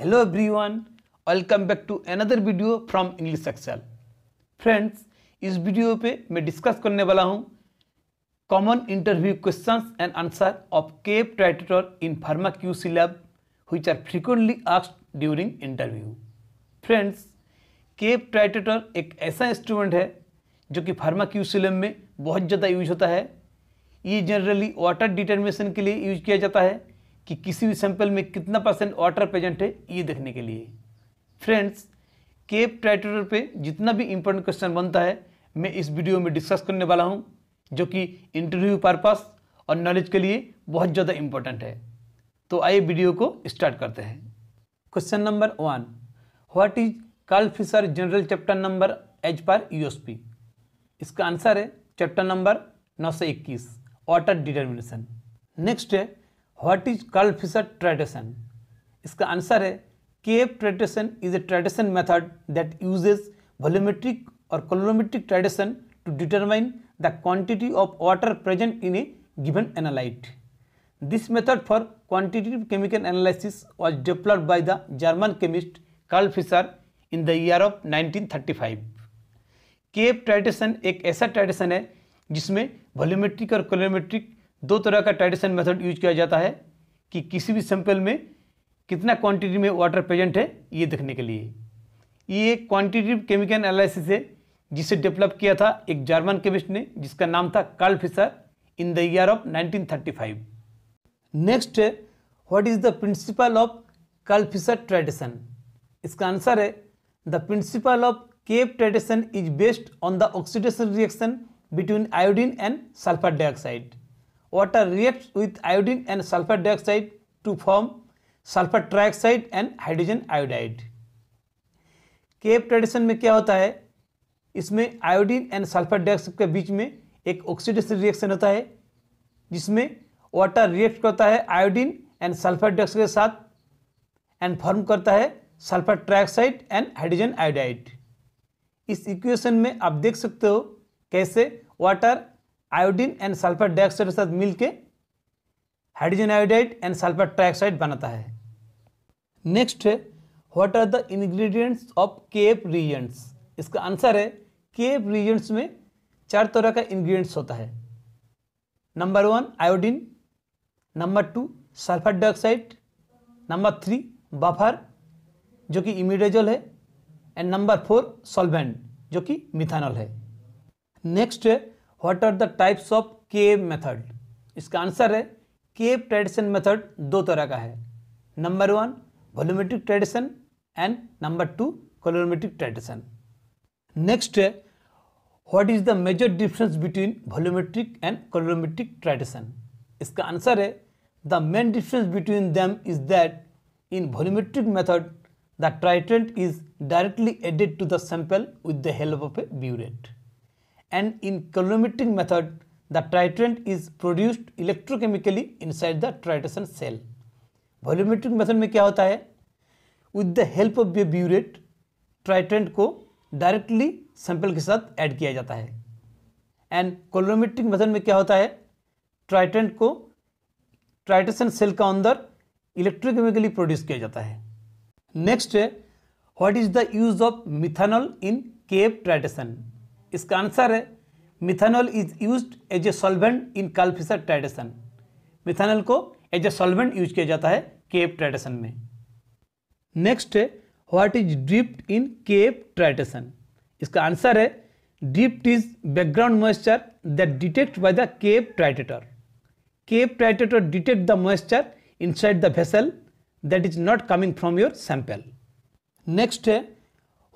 Hello everyone welcome back to another video from English Excel friends इस video पे मैं discuss करने वाला हूँ common interview questions and answer of KF titrator in pharma Q C lab which are frequently asked during interview friends KF titrator एक ऐसा instrument है जो कि फार्मा क्यू सिलेब में बहुत ज़्यादा यूज होता है ये जनरली वाटर डिटर्मिनेशन के लिए यूज किया जाता है कि किसी भी सैंपल में कितना परसेंट वाटर प्रेजेंट है ये देखने के लिए फ्रेंड्स केप क्राइटेरिया पे जितना भी इम्पोर्टेंट क्वेश्चन बनता है मैं इस वीडियो में डिस्कस करने वाला हूँ जो कि इंटरव्यू पर्पस और नॉलेज के लिए बहुत ज़्यादा इम्पोर्टेंट है तो आइए वीडियो को स्टार्ट करते हैं question number one what is Karl Fischer general chapter number as per USP इसका आंसर है chapter number 921 water determination next है what is Karl Fischer titration इसका आंसर है KF titration is a titration method that uses volumetric और coulometric titration to determine the quantity of water present in a given analyte this method for quantitative chemical analysis was developed by the German chemist Karl Fischer in the year of 1935. KF titration एक ऐसा tradition है जिसमें volumetric और कोलोमेट्रिक दो तरह का tradition method use किया जाता है कि किसी भी सैंपल में कितना क्वांटिटी में वाटर प्रेजेंट है ये देखने के लिए ये क्वान्टिटिव केमिकल एनालिसिस है जिसे डेवलप किया था एक जर्मन केमिस्ट ने जिसका नाम था Karl Fischer in the year of 1935 next है what is the principle of Karl Fischer titration इसका आंसर है the principle of KF titration is based on the oxidation reaction between iodine and sulphur dioxide water react with iodine and sulphur dioxide to form sulphur trioxide and hydrogen iodide KF titration में क्या होता है इसमें iodine and sulphur dioxide के बीच में एक oxidation reaction होता है जिसमें वाटर रिएक्ट करता है आयोडीन एंड सल्फर डाइऑक्साइड के साथ एंड फॉर्म करता है sulphur trioxide and hydrogen iodide इस इक्वेशन में आप देख सकते हो कैसे water iodine and sulphur dioxide के साथ मिलकर hydrogen iodide and sulphur trioxide बनाता है नेक्स्ट है what are the ingredients of KF reagents इसका आंसर है केप रिजेंट्स में चार तरह का इंग्रेडिएंट्स होता है number one iodine number two sulphur dioxide number three buffer जो कि इमिडेजल है एंड नंबर फोर सॉल्वेंट जो कि मिथानॉल है नेक्स्ट है what are the types of K method इसका आंसर है केव ट्रेडिशन मेथड दो तरह का है number one volumetric titration and number two coulometric titration next है what is the major difference between volumetric and coulometric titration इसका answer है the main difference between them is that in volumetric method the titrant is directly added to the sample with the help of a burette and in collimating method the titrant is produced electrochemically inside the titration cell volumetric method में क्या होता है with the help of a burette titrant को directly sample के साथ add किया जाता है एंड कोलोमेट्रिक मेथड में क्या होता है ट्राइट्रेंट को ट्राइटेशन सेल का अंदर इलेक्ट्रोकेमिकली प्रोड्यूस किया जाता है नेक्स्ट है what is the use of methanol in KF titration इसका आंसर है methanol is use as a solvent in Karl Fischer titration methanol को एज ए सॉल्वेंट यूज किया जाता है केप ट्रेडेशन में नेक्स्ट है what is drift in KF titration इसका answer है drift is background moisture that detect by the KF titrator KF titrator detect the moisture side the vessel that is not coming from your sample next है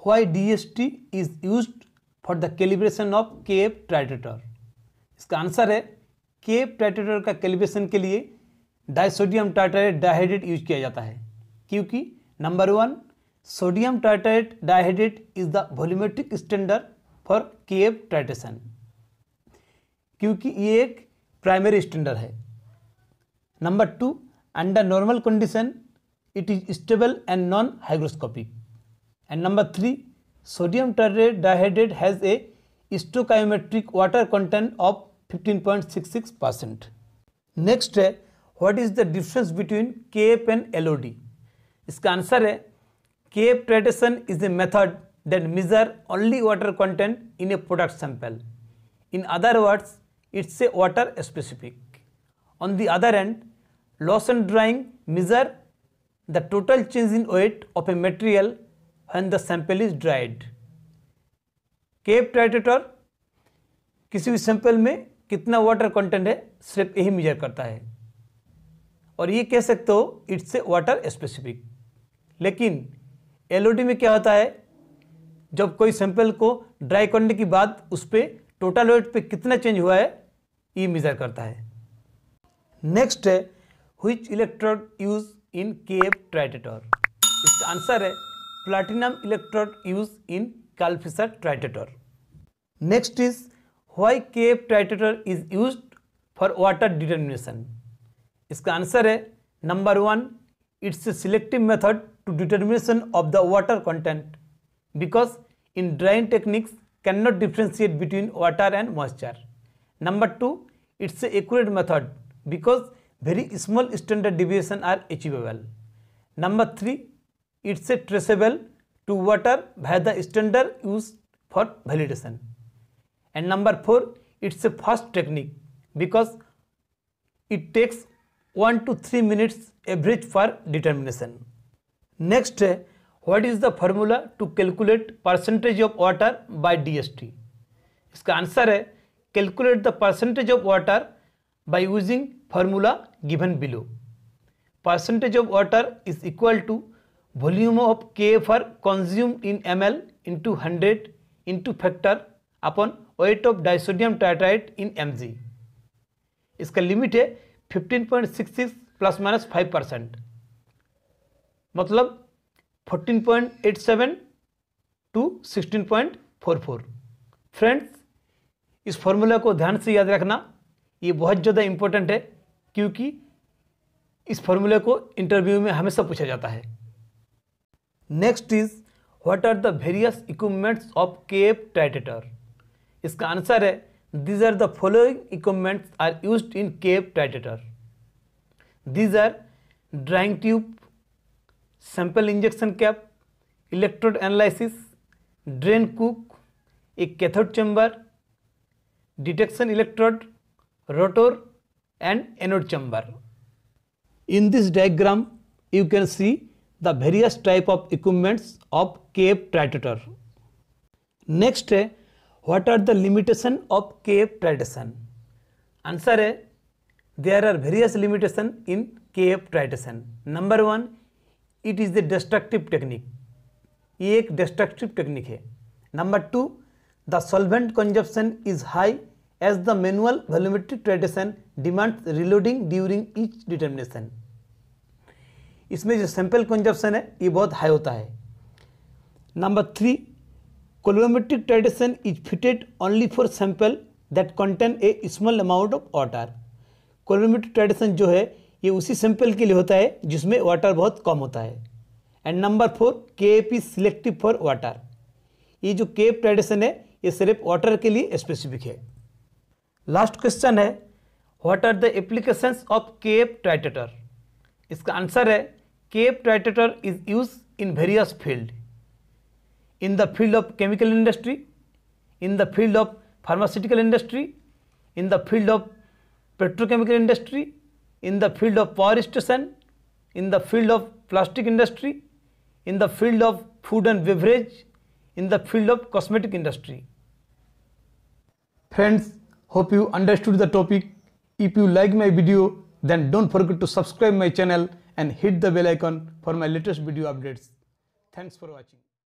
why DST is used for the calibration of KF titrator इसका answer है cap ट्राइटेटर का calibration के लिए disodium टाइटाइट dihydrate use किया जाता है क्योंकि नंबर वन सोडियम टाइटाइट dihydrate is the volumetric standard for KF titration क्योंकि ये एक प्राइमरी स्टैंडर्ड है number two under normal condition it is stable and non hygroscopic and number three sodium tartrate dihydrate has a stoichiometric water content of 15.66 percent. Next, what is the difference between difference and LOD? Its answer is answer है is a method that measure only water content in a product sample. In other words, it's a water specific. On the other hand, Lawson drying measure the total change in weight of a material and the sample is dried KF titrator किसी भी sample में कितना water content है सिर्फ यही major करता है और ये कह सकते हो इट्स ए वाटर स्पेसिफिक लेकिन एलओडी में क्या होता है जब कोई सैंपल को ड्राई करने के बाद उस पर टोटल वेट पे कितना चेंज हुआ है ये मेजर करता है नेक्स्ट है which electrode use in KF titrator इसका आंसर है platinum electrode used in Kalfischer tritiator. Next is why KF tritiator is used for water determination. इसका आंसर है number one it's selective method to determination of the water content because in drying techniques can not differentiate between water and moisture number two it's accurate method because very small standard deviation are achievable. Number 3 it's a traceable to water by the standard use for validation and number four it's a fast technique because it takes one two three minutes average for determination next है what is the formula to calculate percentage of water by DST इसका answer है calculate the percentage of water by using formula given below percentage of water is equal to volume of K F consume in M L into hundred into factor upon weight of disodium tartrate in M G इसका limit है fifteen point six six plus minus five percent मतलब fourteen point eight seven to sixteen point four four friends इस formula को ध्यान से याद रखना ये बहुत ज़्यादा इम्पोर्टेंट है क्योंकि इस फॉर्मूले को इंटरव्यू में हमेशा पूछा जाता है next is what are the various equipments of KF titrator इसका आंसर है these are the following equipments are use in KF titrator these are drying tube sample injection cap electrode analysis drain cock एक cathode chamber detection electrode rotor and anode chamber in this diagram you can see the various type of equipments of KF titrator next है what are the limitation of KF tradition answer है there are various limitation in KF titration number one it is the destructive technique ये एक destructive technique है number two the solvent consumption is high as the manual volumetric titration demand reloading during each determination इसमें जो sample consumption है ये बहुत high होता है number three coulometric titration is fitted only for sample that contain a small amount of water coulometric titration जो है ये उसी सैंपल के लिए होता है जिसमें वाटर बहुत कम होता है and number four K is selective for water ये जो के एप ट्रेडिशन है ये सिर्फ वाटर के लिए स्पेसिफिक है लास्ट क्वेश्चन है what are the applications of KF titrator इसका आंसर है Cape titrator is used in various fields. In the field of chemical industry, in the field of pharmaceutical industry, in the field of petrochemical industry, in the field of power station, in the field of plastic industry, in the field of food and beverage, in the field of cosmetic industry. Friends, hope you understood the topic. If you like my video, then don't forget to subscribe my channel and hit the bell icon for my latest video updates. Thanks for watching.